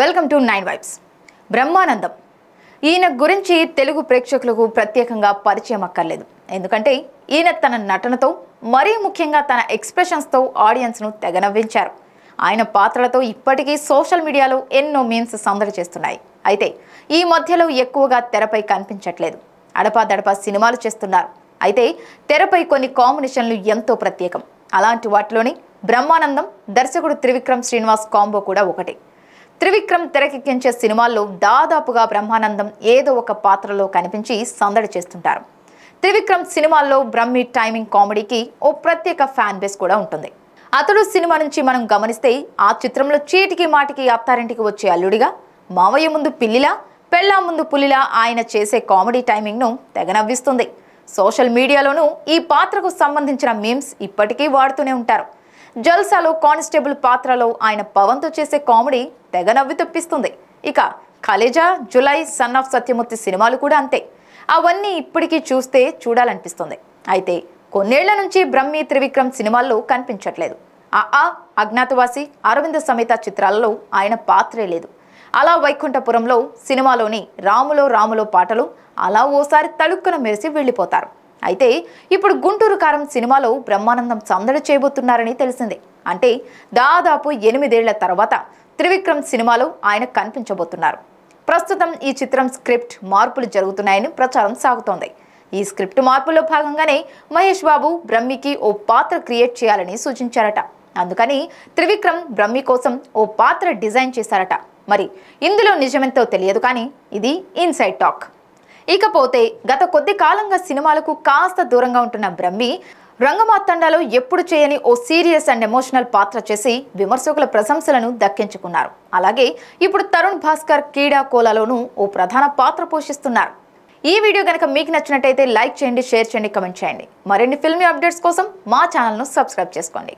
welcome to nine vibes Brahmanandam ఈయన గురించి తెలుగు ప్రేక్షకులకు ప్రత్యేకంగా పరిచయం అక్కర్లేదు ఎందుకంటే ఈయన తన నటనతో మరీ ముఖ్యంగా తన ఎక్స్ప్రెషన్స్తో ఆడియన్స్ను తెగనవ్వించారు ఆయన పాత్రలతో ఇప్పటికీ సోషల్ మీడియాలో ఎన్నో మీన్స్ సందడి చేస్తున్నాయి అయితే ఈ మధ్యలో ఎక్కువగా తెరపై కనిపించట్లేదు అడపాదడపా సినిమాలు చేస్తున్నారు అయితే తెరపై కొన్ని కాంబినేషన్లు ఎంతో ప్రత్యేకం అలాంటి వాటిలోని బ్రహ్మానందం దర్శకుడు త్రివిక్రమ్ శ్రీనివాస్ కాంబో కూడా ఒకటే త్రివిక్రమ్ తెరకెక్కించే సినిమాల్లో దాదాపుగా బ్రహ్మానందం ఏదో ఒక పాత్రలో కనిపించి సందడి చేస్తుంటారు త్రివిక్రమ్ సినిమాల్లో బ్రహ్మి టైమింగ్ కామెడీకి ఓ ప్రత్యేక ఫ్యాన్ బేస్ కూడా ఉంటుంది అతడు సినిమా నుంచి మనం గమనిస్తే ఆ చిత్రంలో చీటికి మాటికి అత్తారింటికి వచ్చే అల్లుడిగా మావయ్య ముందు పిల్లిలా పెళ్ళా ముందు పులిలా ఆయన చేసే కామెడీ టైమింగ్ను తెగనవ్విస్తుంది సోషల్ మీడియాలోనూ ఈ పాత్రకు సంబంధించిన మీమ్స్ ఇప్పటికీ వాడుతూనే ఉంటారు జల్సాలో కానిస్టేబుల్ పాత్రలో ఆయన పవన్తో చేసే కామెడీ తెగ నవ్వి తెప్పిస్తుంది ఇక ఖలేజా జులై సన్ ఆఫ్ సత్యమూర్తి సినిమాలు కూడా అంతే అవన్నీ ఇప్పటికీ చూస్తే చూడాలనిపిస్తుంది అయితే కొన్నేళ్ల నుంచి బ్రహ్మి త్రివిక్రమ్ సినిమాల్లో కనిపించట్లేదు ఆ అజ్ఞాతవాసి అరవింద సమేత చిత్రాలలో ఆయన పాత్రే లేదు అలా వైకుంఠపురంలో సినిమాలోని రాములో రాములో పాటలు అలా ఓసారి తడుక్కున మెరిసి వెళ్ళిపోతారు అయితే ఇప్పుడు గుంటూరు కారం సినిమాలో బ్రహ్మానందం సందడి చేయబోతున్నారని తెలిసింది అంటే దాదాపు ఎనిమిదేళ్ల తర్వాత త్రివిక్రమ్ సినిమాలో ఆయన కనిపించబోతున్నారు ప్రస్తుతం ఈ చిత్రం స్క్రిప్ట్ మార్పులు జరుగుతున్నాయని ప్రచారం సాగుతోంది ఈ స్క్రిప్ట్ మార్పులో భాగంగానే మహేష్ బాబు బ్రహ్మికి ఓ పాత్ర క్రియేట్ చేయాలని సూచించారట అందుకని త్రివిక్రమ్ బ్రహ్మి కోసం ఓ పాత్ర డిజైన్ చేశారట మరి ఇందులో నిజమెంతో తెలియదు కానీ ఇది ఇన్సైడ్ టాక్ ఇకపోతే గత కొద్ది కాలంగా సినిమాలకు కాస్త దూరంగా ఉంటున్న బ్రహ్మి రంగమాతండలో ఎప్పుడు చేయని ఓ సీరియస్ అండ్ ఎమోషనల్ పాత్ర చేసి విమర్శకుల ప్రశంసలను దక్కించుకున్నారు అలాగే ఇప్పుడు తరుణ్ భాస్కర్ క్రీడా కోలాలోనూ ఓ ప్రధాన పాత్ర పోషిస్తున్నారు ఈ వీడియో కనుక మీకు నచ్చినట్టయితే లైక్ చేయండి షేర్ చేయండి కమెంట్ చేయండి మరిన్ని ఫిల్మీ అప్డేట్స్ కోసం మా ఛానల్ను సబ్స్క్రైబ్ చేసుకోండి